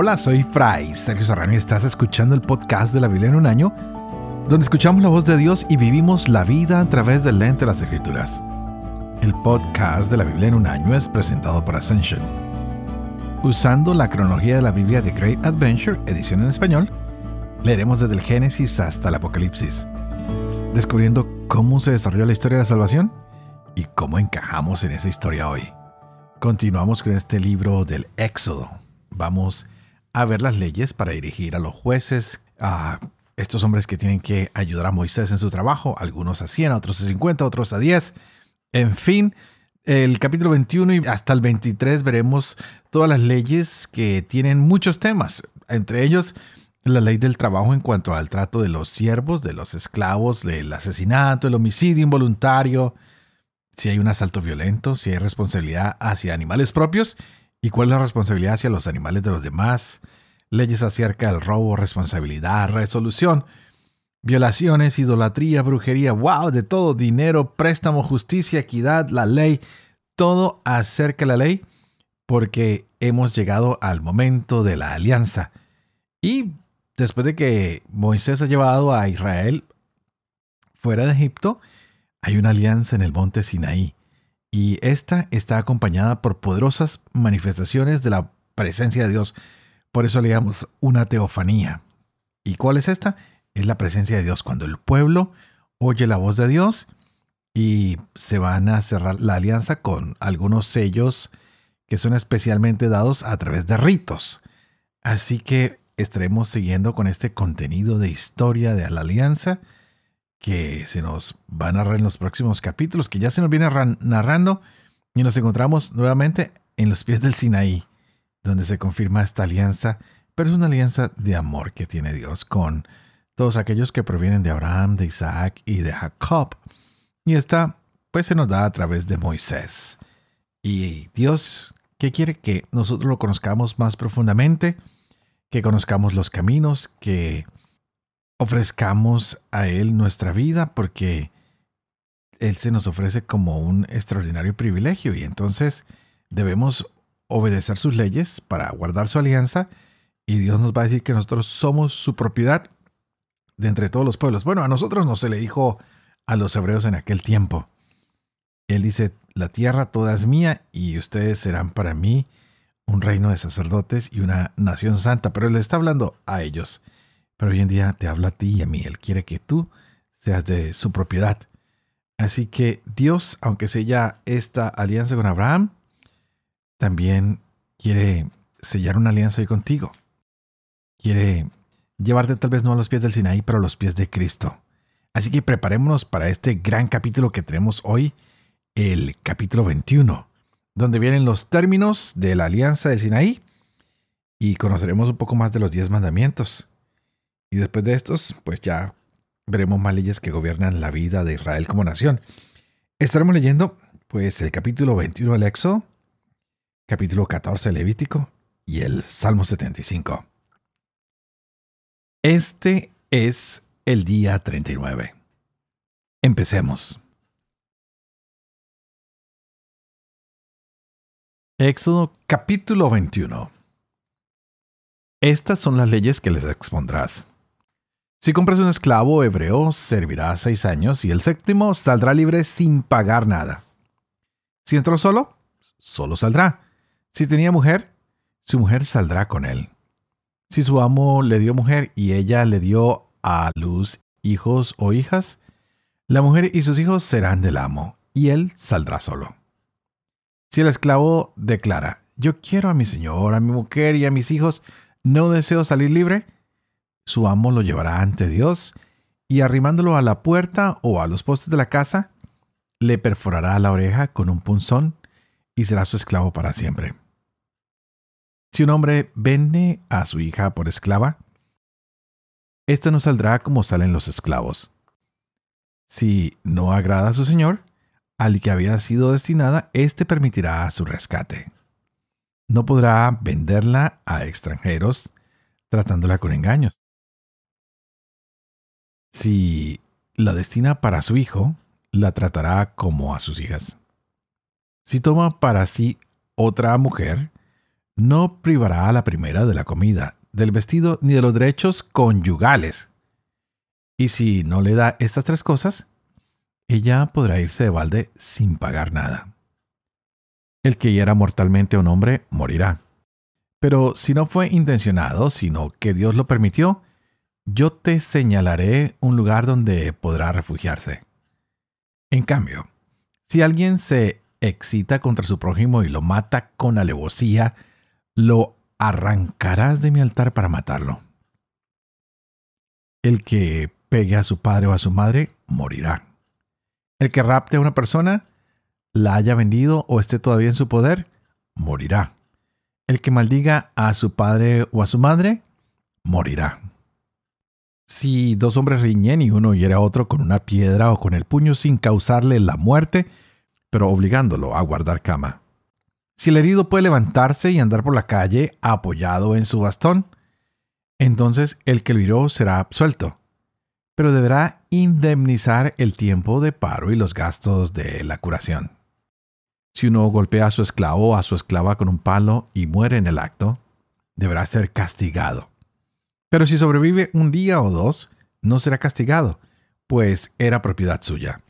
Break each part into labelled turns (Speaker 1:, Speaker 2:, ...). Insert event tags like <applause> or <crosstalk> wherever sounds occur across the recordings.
Speaker 1: Hola, soy Fray Sergio Serrano y estás escuchando el podcast de la Biblia en un año, donde escuchamos la voz de Dios y vivimos la vida a través del lente de las Escrituras. El podcast de la Biblia en un año es presentado por Ascension. Usando la cronología de la Biblia de Great Adventure, edición en español, leeremos desde el Génesis hasta el Apocalipsis, descubriendo cómo se desarrolló la historia de la salvación y cómo encajamos en esa historia hoy. Continuamos con este libro del Éxodo. Vamos a ver las leyes para dirigir a los jueces, a estos hombres que tienen que ayudar a Moisés en su trabajo, algunos a 100, otros a 50, otros a 10, en fin. El capítulo 21 y hasta el 23 veremos todas las leyes que tienen muchos temas, entre ellos la ley del trabajo en cuanto al trato de los siervos, de los esclavos, del asesinato, el homicidio involuntario, si hay un asalto violento, si hay responsabilidad hacia animales propios ¿Y cuál es la responsabilidad hacia los animales de los demás? Leyes acerca del robo, responsabilidad, resolución, violaciones, idolatría, brujería, wow, de todo, dinero, préstamo, justicia, equidad, la ley, todo acerca de la ley, porque hemos llegado al momento de la alianza. Y después de que Moisés ha llevado a Israel fuera de Egipto, hay una alianza en el monte Sinaí y esta está acompañada por poderosas manifestaciones de la presencia de Dios. Por eso le llamamos una teofanía. ¿Y cuál es esta? Es la presencia de Dios cuando el pueblo oye la voz de Dios y se van a cerrar la alianza con algunos sellos que son especialmente dados a través de ritos. Así que estaremos siguiendo con este contenido de historia de la alianza que se nos va a narrar en los próximos capítulos, que ya se nos viene narrando y nos encontramos nuevamente en los pies del Sinaí, donde se confirma esta alianza, pero es una alianza de amor que tiene Dios con todos aquellos que provienen de Abraham, de Isaac y de Jacob. Y esta pues se nos da a través de Moisés. Y Dios ¿qué quiere que nosotros lo conozcamos más profundamente, que conozcamos los caminos, que ofrezcamos a Él nuestra vida porque Él se nos ofrece como un extraordinario privilegio y entonces debemos obedecer sus leyes para guardar su alianza y Dios nos va a decir que nosotros somos su propiedad de entre todos los pueblos. Bueno, a nosotros no se le dijo a los hebreos en aquel tiempo. Él dice, la tierra toda es mía y ustedes serán para mí un reino de sacerdotes y una nación santa, pero le está hablando a ellos. Pero hoy en día te habla a ti y a mí. Él quiere que tú seas de su propiedad. Así que Dios, aunque sella esta alianza con Abraham, también quiere sellar una alianza hoy contigo. Quiere llevarte tal vez no a los pies del Sinaí, pero a los pies de Cristo. Así que preparémonos para este gran capítulo que tenemos hoy, el capítulo 21, donde vienen los términos de la alianza del Sinaí y conoceremos un poco más de los diez mandamientos. Y después de estos, pues ya veremos más leyes que gobiernan la vida de Israel como nación. Estaremos leyendo pues el capítulo 21 del Éxodo, capítulo 14 del Levítico y el Salmo 75. Este es el día 39. Empecemos. Éxodo capítulo 21. Estas son las leyes que les expondrás si compras un esclavo hebreo, servirá seis años y el séptimo saldrá libre sin pagar nada. Si entró solo, solo saldrá. Si tenía mujer, su mujer saldrá con él. Si su amo le dio mujer y ella le dio a luz hijos o hijas, la mujer y sus hijos serán del amo, y él saldrá solo. Si el esclavo declara, yo quiero a mi señor, a mi mujer y a mis hijos, no deseo salir libre, su amo lo llevará ante Dios y arrimándolo a la puerta o a los postes de la casa, le perforará la oreja con un punzón y será su esclavo para siempre. Si un hombre vende a su hija por esclava, ésta no saldrá como salen los esclavos. Si no agrada a su señor, al que había sido destinada, éste permitirá su rescate. No podrá venderla a extranjeros tratándola con engaños. Si la destina para su hijo, la tratará como a sus hijas. Si toma para sí otra mujer, no privará a la primera de la comida, del vestido ni de los derechos conyugales. Y si no le da estas tres cosas, ella podrá irse de balde sin pagar nada. El que hiera mortalmente a un hombre morirá. Pero si no fue intencionado, sino que Dios lo permitió, yo te señalaré un lugar donde podrá refugiarse. En cambio, si alguien se excita contra su prójimo y lo mata con alevosía, lo arrancarás de mi altar para matarlo. El que pegue a su padre o a su madre morirá. El que rapte a una persona, la haya vendido o esté todavía en su poder, morirá. El que maldiga a su padre o a su madre, morirá si dos hombres riñen y uno hiere a otro con una piedra o con el puño sin causarle la muerte, pero obligándolo a guardar cama. Si el herido puede levantarse y andar por la calle apoyado en su bastón, entonces el que lo hirió será absuelto, pero deberá indemnizar el tiempo de paro y los gastos de la curación. Si uno golpea a su esclavo o a su esclava con un palo y muere en el acto, deberá ser castigado pero si sobrevive un día o dos, no será castigado, pues era propiedad suya.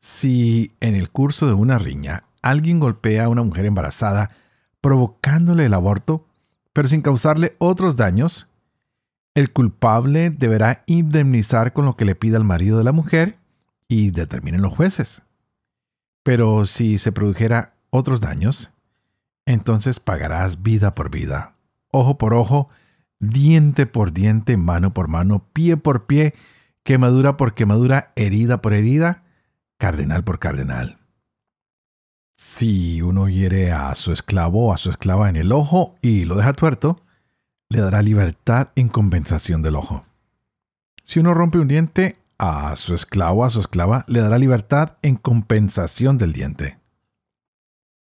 Speaker 1: Si en el curso de una riña alguien golpea a una mujer embarazada provocándole el aborto, pero sin causarle otros daños, el culpable deberá indemnizar con lo que le pida el marido de la mujer y determinen los jueces. Pero si se produjera otros daños, entonces pagarás vida por vida, ojo por ojo diente por diente, mano por mano, pie por pie, quemadura por quemadura, herida por herida, cardenal por cardenal. Si uno hiere a su esclavo o a su esclava en el ojo y lo deja tuerto, le dará libertad en compensación del ojo. Si uno rompe un diente, a su esclavo o a su esclava le dará libertad en compensación del diente.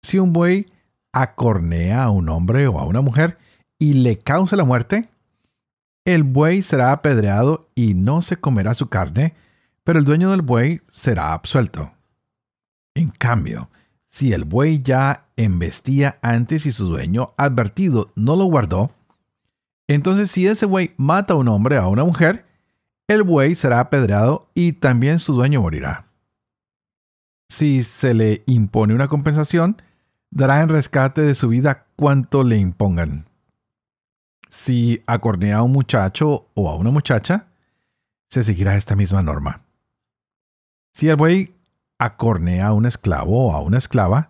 Speaker 1: Si un buey acornea a un hombre o a una mujer, y le causa la muerte, el buey será apedreado y no se comerá su carne, pero el dueño del buey será absuelto. En cambio, si el buey ya embestía antes y su dueño, advertido, no lo guardó, entonces si ese buey mata a un hombre o a una mujer, el buey será apedreado y también su dueño morirá. Si se le impone una compensación, dará en rescate de su vida cuanto le impongan si acornea a un muchacho o a una muchacha, se seguirá esta misma norma. Si el buey acornea a un esclavo o a una esclava,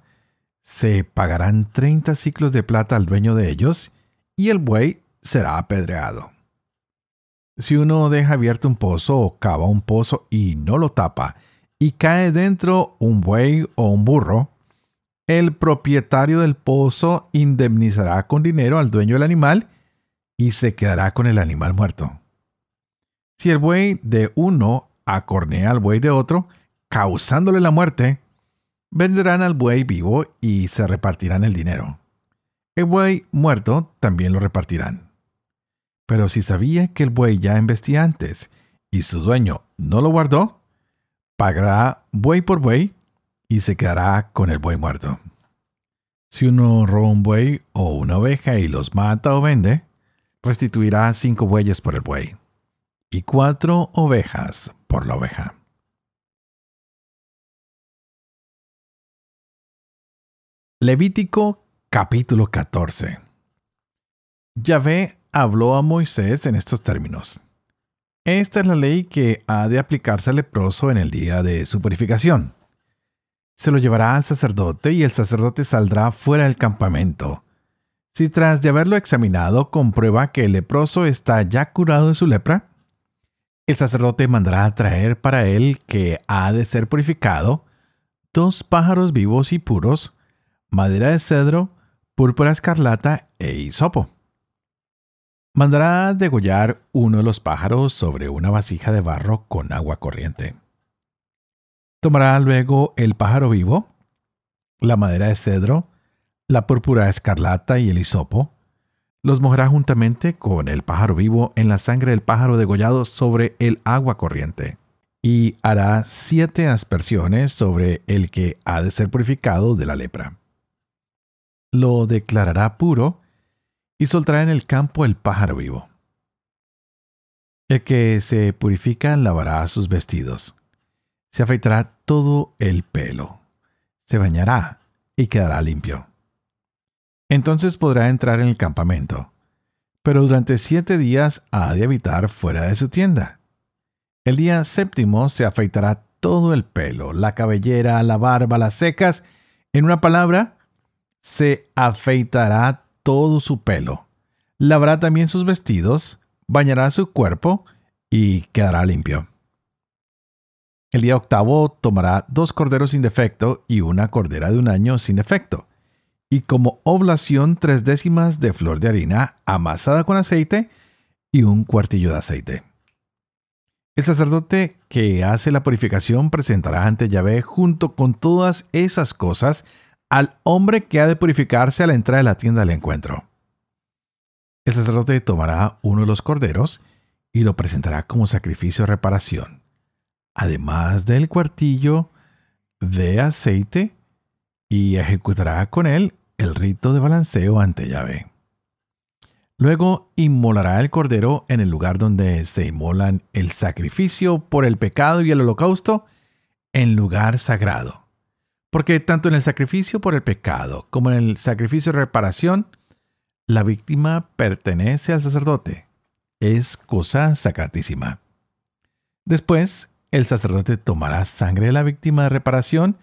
Speaker 1: se pagarán 30 ciclos de plata al dueño de ellos y el buey será apedreado. Si uno deja abierto un pozo o cava un pozo y no lo tapa y cae dentro un buey o un burro, el propietario del pozo indemnizará con dinero al dueño del animal y se quedará con el animal muerto. Si el buey de uno acornea al buey de otro, causándole la muerte, venderán al buey vivo y se repartirán el dinero. El buey muerto también lo repartirán. Pero si sabía que el buey ya embestía antes y su dueño no lo guardó, pagará buey por buey y se quedará con el buey muerto. Si uno roba un buey o una oveja y los mata o vende, restituirá cinco bueyes por el buey, y cuatro ovejas por la oveja. Levítico capítulo 14 Yahvé habló a Moisés en estos términos. Esta es la ley que ha de aplicarse al leproso en el día de su purificación. Se lo llevará al sacerdote y el sacerdote saldrá fuera del campamento si tras de haberlo examinado comprueba que el leproso está ya curado de su lepra, el sacerdote mandará traer para él que ha de ser purificado dos pájaros vivos y puros, madera de cedro, púrpura escarlata e hisopo. Mandará degollar uno de los pájaros sobre una vasija de barro con agua corriente. Tomará luego el pájaro vivo, la madera de cedro, la púrpura escarlata y el hisopo, los mojará juntamente con el pájaro vivo en la sangre del pájaro degollado sobre el agua corriente, y hará siete aspersiones sobre el que ha de ser purificado de la lepra. Lo declarará puro y soltará en el campo el pájaro vivo. El que se purifica lavará sus vestidos, se afeitará todo el pelo, se bañará y quedará limpio entonces podrá entrar en el campamento. Pero durante siete días ha de habitar fuera de su tienda. El día séptimo se afeitará todo el pelo, la cabellera, la barba, las secas. En una palabra, se afeitará todo su pelo. Lavará también sus vestidos, bañará su cuerpo y quedará limpio. El día octavo tomará dos corderos sin defecto y una cordera de un año sin defecto y como oblación tres décimas de flor de harina amasada con aceite y un cuartillo de aceite. El sacerdote que hace la purificación presentará ante Yahvé junto con todas esas cosas al hombre que ha de purificarse a la entrada de la tienda del encuentro. El sacerdote tomará uno de los corderos y lo presentará como sacrificio de reparación, además del cuartillo de aceite, y ejecutará con él el rito de balanceo ante Yahvé. Luego inmolará el cordero en el lugar donde se inmolan el sacrificio por el pecado y el holocausto en lugar sagrado. Porque tanto en el sacrificio por el pecado como en el sacrificio de reparación, la víctima pertenece al sacerdote. Es cosa sacratísima. Después, el sacerdote tomará sangre de la víctima de reparación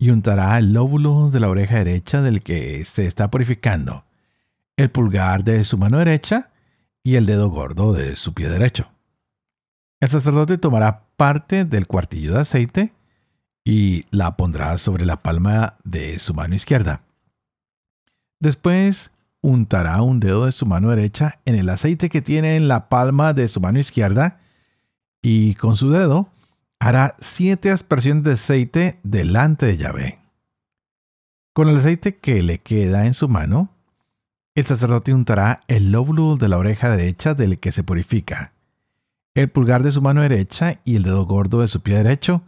Speaker 1: y untará el lóbulo de la oreja derecha del que se está purificando, el pulgar de su mano derecha y el dedo gordo de su pie derecho. El sacerdote tomará parte del cuartillo de aceite y la pondrá sobre la palma de su mano izquierda. Después untará un dedo de su mano derecha en el aceite que tiene en la palma de su mano izquierda y con su dedo hará siete aspersiones de aceite delante de Yahvé. Con el aceite que le queda en su mano, el sacerdote untará el lóbulo de la oreja derecha del que se purifica, el pulgar de su mano derecha y el dedo gordo de su pie derecho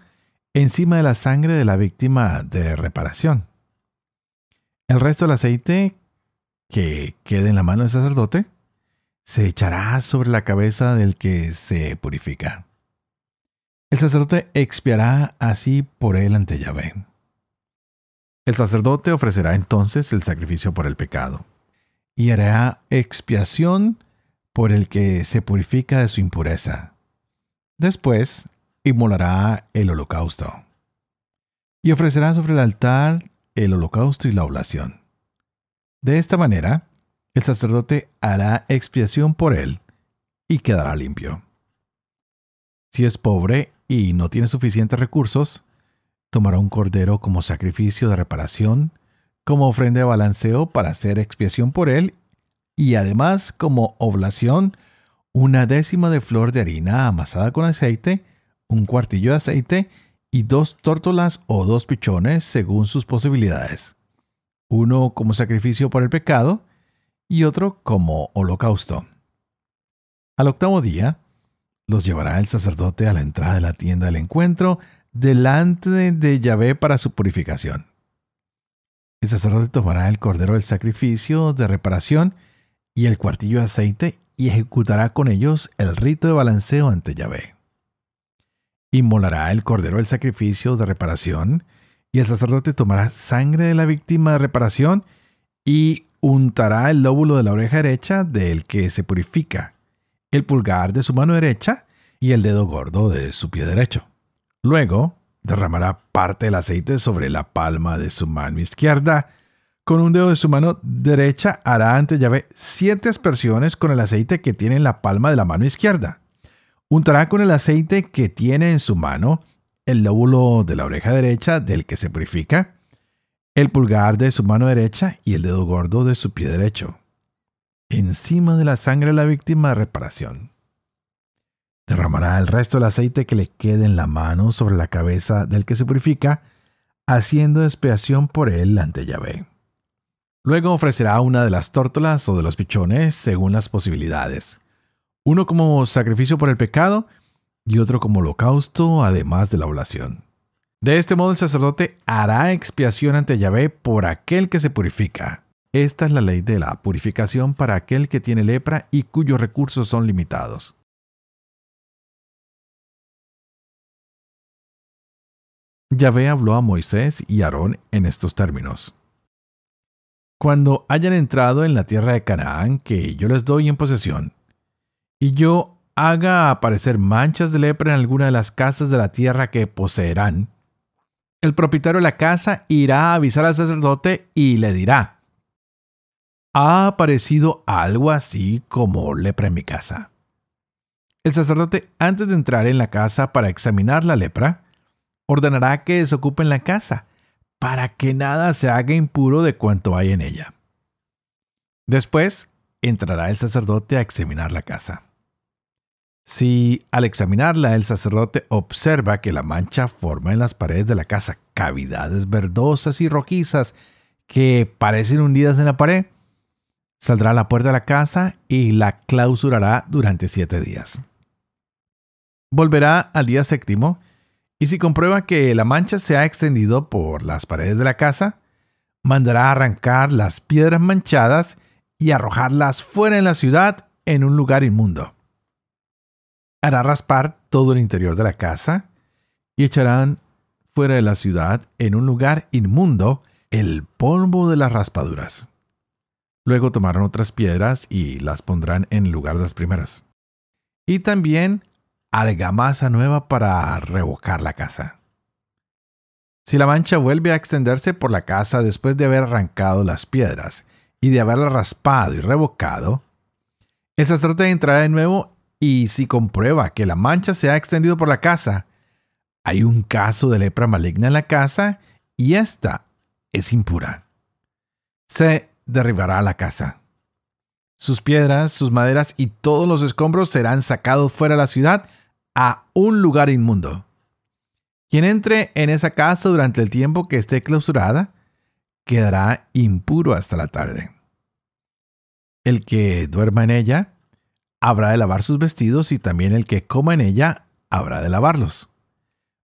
Speaker 1: encima de la sangre de la víctima de reparación. El resto del aceite que quede en la mano del sacerdote se echará sobre la cabeza del que se purifica el sacerdote expiará así por él ante Yahvé. El sacerdote ofrecerá entonces el sacrificio por el pecado y hará expiación por el que se purifica de su impureza. Después, inmolará el holocausto y ofrecerá sobre el altar el holocausto y la oblación. De esta manera, el sacerdote hará expiación por él y quedará limpio. Si es pobre, y no tiene suficientes recursos, tomará un cordero como sacrificio de reparación, como ofrenda de balanceo para hacer expiación por él y además como oblación una décima de flor de harina amasada con aceite, un cuartillo de aceite y dos tórtolas o dos pichones según sus posibilidades. Uno como sacrificio por el pecado y otro como holocausto. Al octavo día, los llevará el sacerdote a la entrada de la tienda del encuentro delante de Yahvé para su purificación. El sacerdote tomará el cordero del sacrificio de reparación y el cuartillo de aceite y ejecutará con ellos el rito de balanceo ante Yahvé. Inmolará el cordero del sacrificio de reparación y el sacerdote tomará sangre de la víctima de reparación y untará el lóbulo de la oreja derecha del que se purifica el pulgar de su mano derecha y el dedo gordo de su pie derecho. Luego, derramará parte del aceite sobre la palma de su mano izquierda. Con un dedo de su mano derecha hará ante llave siete aspersiones con el aceite que tiene en la palma de la mano izquierda. Untará con el aceite que tiene en su mano el lóbulo de la oreja derecha del que se purifica, el pulgar de su mano derecha y el dedo gordo de su pie derecho encima de la sangre de la víctima de reparación. Derramará el resto del aceite que le quede en la mano sobre la cabeza del que se purifica, haciendo expiación por él ante Yahvé. Luego ofrecerá una de las tórtolas o de los pichones según las posibilidades, uno como sacrificio por el pecado y otro como holocausto, además de la oblación. De este modo el sacerdote hará expiación ante Yahvé por aquel que se purifica, esta es la ley de la purificación para aquel que tiene lepra y cuyos recursos son limitados. Yahvé habló a Moisés y Aarón en estos términos. Cuando hayan entrado en la tierra de Canaán, que yo les doy en posesión, y yo haga aparecer manchas de lepra en alguna de las casas de la tierra que poseerán, el propietario de la casa irá a avisar al sacerdote y le dirá, ha aparecido algo así como lepra en mi casa. El sacerdote, antes de entrar en la casa para examinar la lepra, ordenará que desocupen la casa, para que nada se haga impuro de cuanto hay en ella. Después, entrará el sacerdote a examinar la casa. Si al examinarla el sacerdote observa que la mancha forma en las paredes de la casa cavidades verdosas y rojizas que parecen hundidas en la pared, saldrá a la puerta de la casa y la clausurará durante siete días. Volverá al día séptimo y si comprueba que la mancha se ha extendido por las paredes de la casa, mandará arrancar las piedras manchadas y arrojarlas fuera de la ciudad en un lugar inmundo. Hará raspar todo el interior de la casa y echarán fuera de la ciudad en un lugar inmundo el polvo de las raspaduras. Luego tomarán otras piedras y las pondrán en lugar de las primeras. Y también argamasa nueva para revocar la casa. Si la mancha vuelve a extenderse por la casa después de haber arrancado las piedras y de haberla raspado y revocado, el sacerdote entrará de nuevo y si comprueba que la mancha se ha extendido por la casa, hay un caso de lepra maligna en la casa y esta es impura. Se derribará la casa. Sus piedras, sus maderas y todos los escombros serán sacados fuera de la ciudad a un lugar inmundo. Quien entre en esa casa durante el tiempo que esté clausurada quedará impuro hasta la tarde. El que duerma en ella habrá de lavar sus vestidos y también el que coma en ella habrá de lavarlos.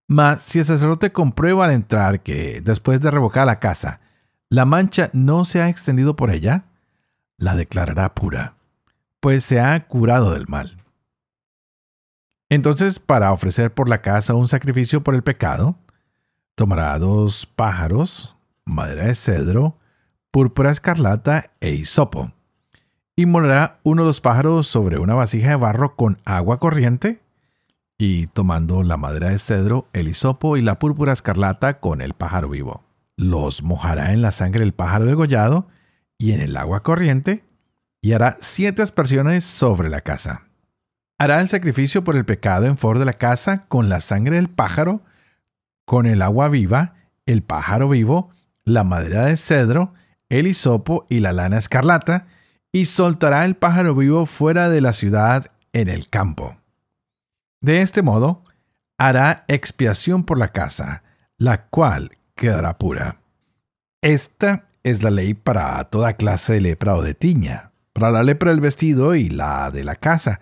Speaker 1: Mas si el sacerdote comprueba al entrar que, después de revocar la casa, la mancha no se ha extendido por ella, la declarará pura, pues se ha curado del mal. Entonces, para ofrecer por la casa un sacrificio por el pecado, tomará dos pájaros, madera de cedro, púrpura escarlata e hisopo, y molerá uno de los pájaros sobre una vasija de barro con agua corriente, y tomando la madera de cedro, el hisopo y la púrpura escarlata con el pájaro vivo los mojará en la sangre del pájaro degollado y en el agua corriente, y hará siete aspersiones sobre la casa. Hará el sacrificio por el pecado en for de la casa con la sangre del pájaro, con el agua viva, el pájaro vivo, la madera de cedro, el hisopo y la lana escarlata, y soltará el pájaro vivo fuera de la ciudad en el campo. De este modo, hará expiación por la casa, la cual quedará pura. Esta es la ley para toda clase de lepra o de tiña, para la lepra del vestido y la de la casa,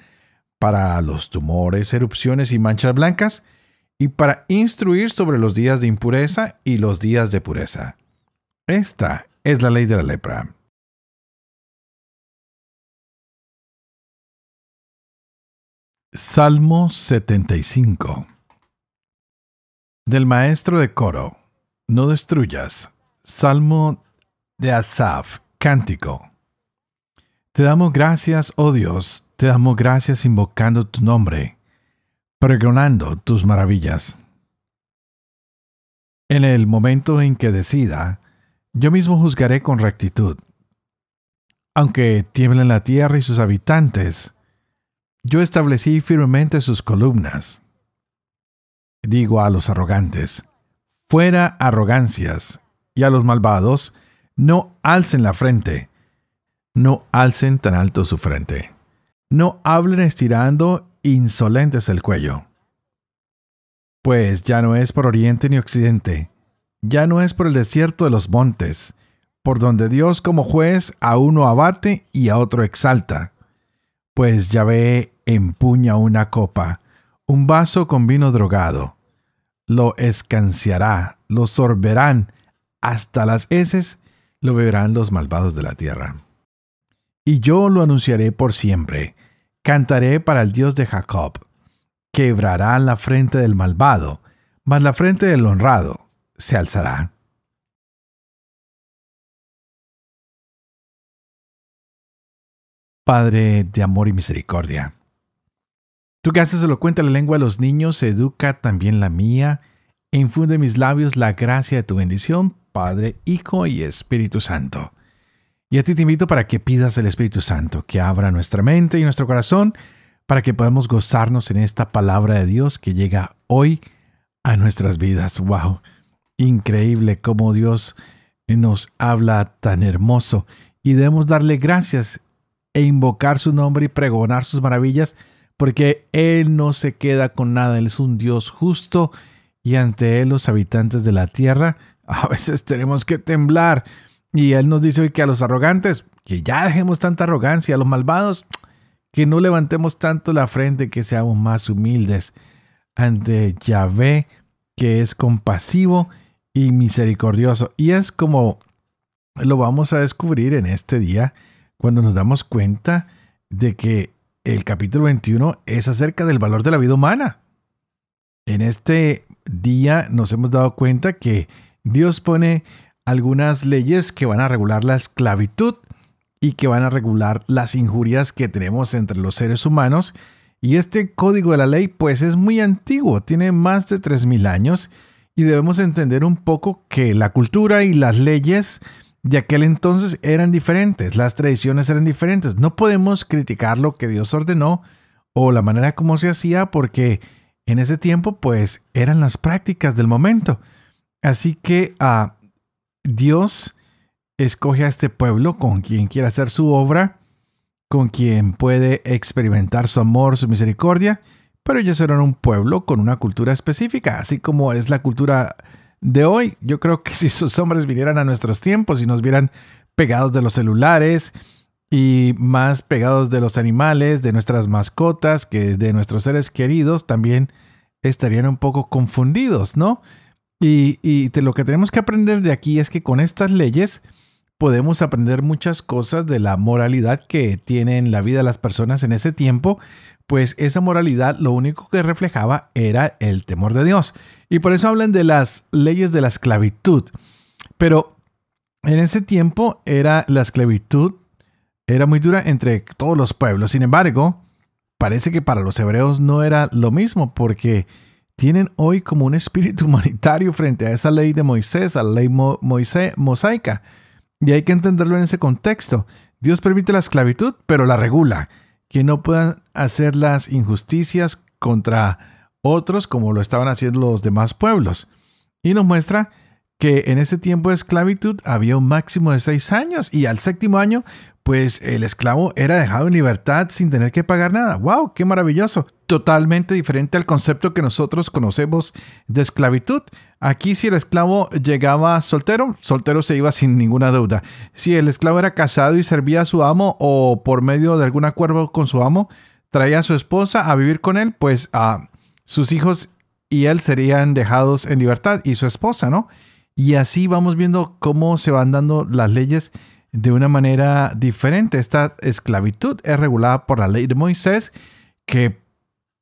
Speaker 1: para los tumores, erupciones y manchas blancas, y para instruir sobre los días de impureza y los días de pureza. Esta es la ley de la lepra. Salmo 75 Del maestro de coro no destruyas. Salmo de Asaf, cántico. Te damos gracias, oh Dios, te damos gracias invocando tu nombre, pregonando tus maravillas. En el momento en que decida, yo mismo juzgaré con rectitud. Aunque tiemblen la tierra y sus habitantes, yo establecí firmemente sus columnas. Digo a los arrogantes, Fuera arrogancias, y a los malvados, no alcen la frente, no alcen tan alto su frente, no hablen estirando insolentes el cuello. Pues ya no es por oriente ni occidente, ya no es por el desierto de los montes, por donde Dios como juez a uno abate y a otro exalta. Pues ya ve empuña una copa, un vaso con vino drogado lo escanciará, lo sorberán hasta las heces, lo beberán los malvados de la tierra. Y yo lo anunciaré por siempre, cantaré para el Dios de Jacob. Quebrará la frente del malvado, mas la frente del honrado se alzará. Padre de amor y misericordia, Tú que haces cuenta la lengua de los niños, educa también la mía. E infunde mis labios la gracia de tu bendición, Padre, Hijo y Espíritu Santo. Y a ti te invito para que pidas el Espíritu Santo, que abra nuestra mente y nuestro corazón para que podamos gozarnos en esta palabra de Dios que llega hoy a nuestras vidas. ¡Wow! Increíble cómo Dios nos habla tan hermoso y debemos darle gracias e invocar su nombre y pregonar sus maravillas porque Él no se queda con nada, Él es un Dios justo y ante Él los habitantes de la tierra a veces tenemos que temblar. Y Él nos dice hoy que a los arrogantes, que ya dejemos tanta arrogancia, a los malvados, que no levantemos tanto la frente, que seamos más humildes ante Yahvé, que es compasivo y misericordioso. Y es como lo vamos a descubrir en este día, cuando nos damos cuenta de que el capítulo 21 es acerca del valor de la vida humana. En este día nos hemos dado cuenta que Dios pone algunas leyes que van a regular la esclavitud y que van a regular las injurias que tenemos entre los seres humanos. Y este código de la ley pues es muy antiguo, tiene más de 3.000 años y debemos entender un poco que la cultura y las leyes de aquel entonces eran diferentes, las tradiciones eran diferentes. No podemos criticar lo que Dios ordenó o la manera como se hacía porque en ese tiempo pues eran las prácticas del momento. Así que a ah, Dios escoge a este pueblo con quien quiere hacer su obra, con quien puede experimentar su amor, su misericordia, pero ellos eran un pueblo con una cultura específica, así como es la cultura de hoy. Yo creo que <laughs> si sus hombres vinieran a nuestros tiempos y nos vieran pegados de los celulares y más pegados de los animales, de nuestras mascotas, que de nuestros seres queridos, también estarían un poco confundidos, ¿no? Y, lo que tenemos que aprender de aquí es que con estas leyes, podemos aprender muchas cosas de la moralidad que tienen la vida de las personas en ese tiempo, pues esa moralidad lo único que reflejaba era el temor de Dios. Y por eso hablan de las leyes de la esclavitud. Pero en ese tiempo era la esclavitud era muy dura entre todos los pueblos. Sin embargo, parece que para los hebreos no era lo mismo porque tienen hoy como un espíritu <laughs> humanitario frente a esa ley de Moisés, a la ley Moisés mosaica. Y hay que entenderlo en ese contexto. Dios permite la esclavitud, pero la regula. Que no puedan hacer las injusticias contra otros como lo estaban haciendo los demás pueblos. Y nos muestra que en ese tiempo de esclavitud había un máximo de seis años y al séptimo año, pues el esclavo era dejado en libertad sin tener que pagar nada. ¡Wow! ¡Qué maravilloso! totalmente diferente al concepto que nosotros conocemos de esclavitud. Aquí si el esclavo llegaba soltero, soltero se iba sin ninguna deuda. Si el esclavo era casado y servía a su amo o por medio de algún acuerdo con su amo, traía a su esposa a vivir con él, pues a ah, sus hijos y él serían dejados en libertad y su esposa, ¿no? Y así vamos viendo cómo se van dando las leyes de una manera diferente. Esta esclavitud es regulada por la ley de Moisés, que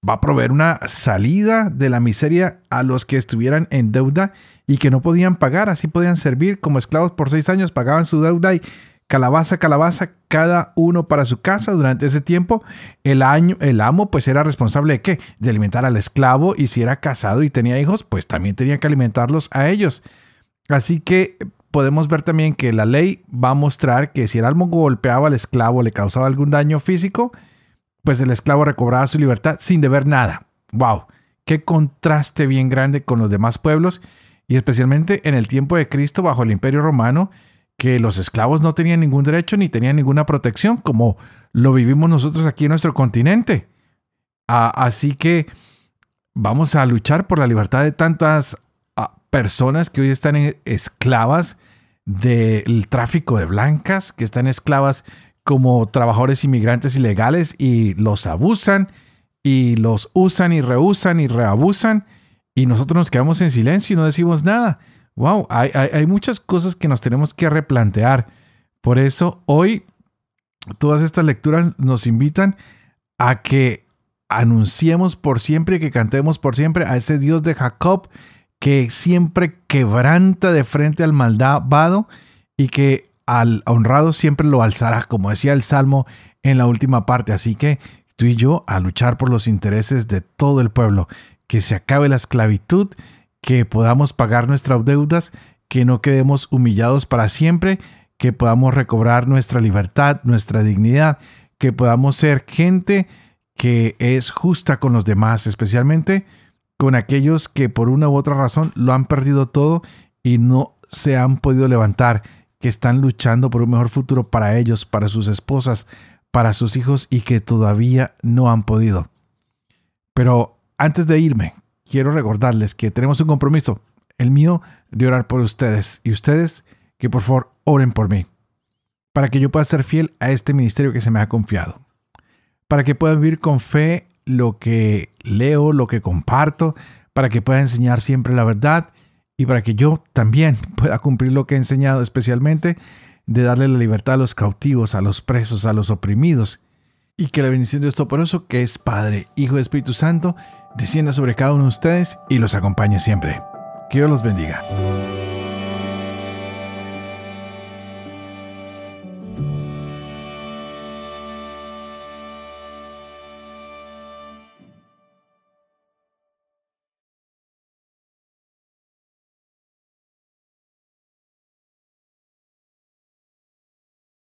Speaker 1: va a proveer una salida de la miseria a los que estuvieran en deuda y que no podían pagar, así podían servir como esclavos por seis años, pagaban su deuda y calabaza, calabaza, cada uno para su casa. Durante ese tiempo, el, año, el amo pues era responsable de qué? De alimentar al esclavo y si era casado y tenía hijos, pues también tenía que alimentarlos a ellos. Así que podemos ver también que la ley va a mostrar que si el amo golpeaba al esclavo, le causaba algún daño físico, pues el esclavo recobraba su libertad sin deber nada. ¡Wow! Qué contraste bien grande con los demás pueblos y especialmente en el tiempo de Cristo bajo el imperio romano, que los esclavos no tenían ningún derecho ni tenían ninguna protección, como lo vivimos nosotros aquí en nuestro continente. así que vamos a luchar por la libertad de tantas ah, personas que hoy están esclavas del tráfico de blancas, que están esclavas como trabajadores inmigrantes ilegales y los abusan y los usan y reusan y reabusan y nosotros nos quedamos en silencio y no decimos nada. Wow, hay, muchas cosas que nos tenemos que replantear. Por eso hoy todas estas lecturas nos invitan a que anunciemos por siempre, que cantemos por siempre a ese Dios de Jacob que siempre quebranta de frente al maldado y que al honrado siempre lo alzará, como decía el Salmo en la última parte. Así que tú y yo a luchar por los intereses de todo el pueblo, que se acabe la esclavitud, que podamos pagar nuestras deudas, que no quedemos humillados para siempre, que podamos recobrar nuestra libertad, nuestra dignidad, que podamos ser gente que es justa con los demás, especialmente con aquellos que por una u otra razón lo han perdido todo y no se han podido levantar que están luchando por un mejor futuro para ellos, para sus esposas, para sus hijos y que todavía no han podido. Pero antes de irme, quiero recordarles que tenemos un compromiso, el mío, de orar por ustedes y ustedes que por favor oren por mí, para que yo pueda ser fiel a este ministerio que se me ha confiado, para que pueda vivir con fe lo que leo, lo que comparto, para que pueda enseñar siempre la verdad y para que yo también <laughs> pueda cumplir lo que he enseñado, especialmente de darle la libertad a los cautivos, a los presos, a los oprimidos, y que la bendición de Dios eso que es Padre, Hijo y Espíritu Santo, descienda sobre cada uno de ustedes y los acompañe siempre. Que Dios los bendiga.